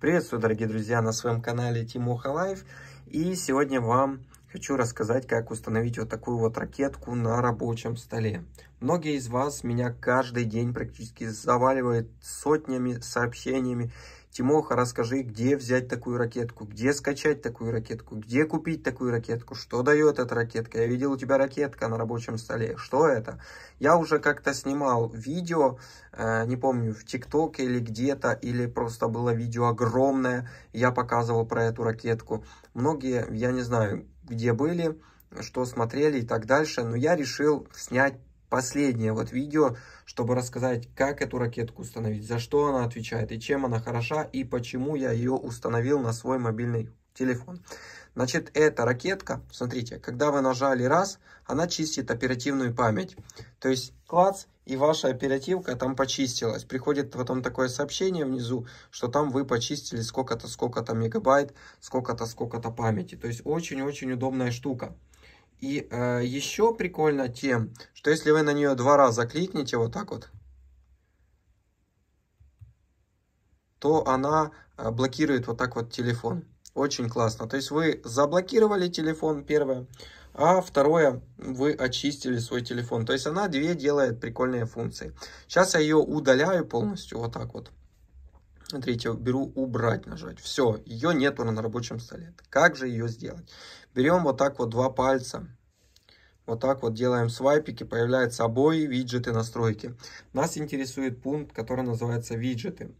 Приветствую, дорогие друзья, на своем канале Тимоха Лайф. И сегодня вам Хочу рассказать, как установить вот такую вот ракетку на рабочем столе. Многие из вас меня каждый день практически заваливают сотнями сообщениями. Тимоха, расскажи, где взять такую ракетку, где скачать такую ракетку, где купить такую ракетку, что дает эта ракетка. Я видел у тебя ракетка на рабочем столе, что это? Я уже как-то снимал видео, э, не помню, в ТикТоке или где-то, или просто было видео огромное, я показывал про эту ракетку. Многие, я не знаю, где были, что смотрели и так дальше. Но я решил снять последнее вот видео, чтобы рассказать, как эту ракетку установить, за что она отвечает и чем она хороша и почему я ее установил на свой мобильный телефон. Значит, эта ракетка, смотрите, когда вы нажали раз, она чистит оперативную память. То есть, клац, и ваша оперативка там почистилась. Приходит потом такое сообщение внизу, что там вы почистили сколько-то, сколько-то мегабайт, сколько-то, сколько-то памяти. То есть, очень-очень удобная штука. И э, еще прикольно тем, что если вы на нее два раза кликните вот так вот, то она э, блокирует вот так вот телефон. Очень классно. То есть вы заблокировали телефон, первое. А второе, вы очистили свой телефон. То есть она две делает прикольные функции. Сейчас я ее удаляю полностью, вот так вот. Смотрите, беру убрать нажать. Все, ее нету на рабочем столе. Как же ее сделать? Берем вот так вот два пальца вот так вот делаем свайпики, появляются обои, виджеты, настройки. Нас интересует пункт, который называется виджеты.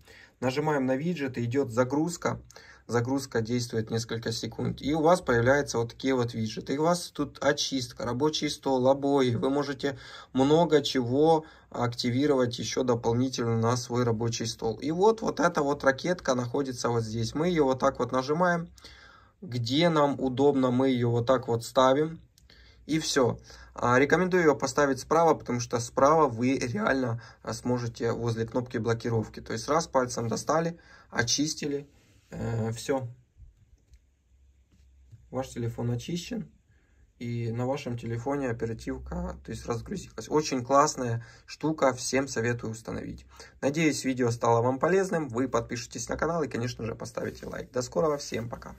Нажимаем на виджеты, идет загрузка. Загрузка действует несколько секунд. И у вас появляются вот такие вот виджеты. И у вас тут очистка, рабочий стол, обои. Вы можете много чего активировать еще дополнительно на свой рабочий стол. И вот, вот эта вот ракетка находится вот здесь. Мы ее вот так вот нажимаем. Где нам удобно, мы ее вот так вот ставим и все. А рекомендую ее поставить справа, потому что справа вы реально а, сможете возле кнопки блокировки. То есть раз пальцем достали, очистили, э, все. Ваш телефон очищен и на вашем телефоне оперативка, то есть разгрузилась. Очень классная штука, всем советую установить. Надеюсь, видео стало вам полезным, вы подпишитесь на канал и, конечно же, поставите лайк. До скорого, всем пока!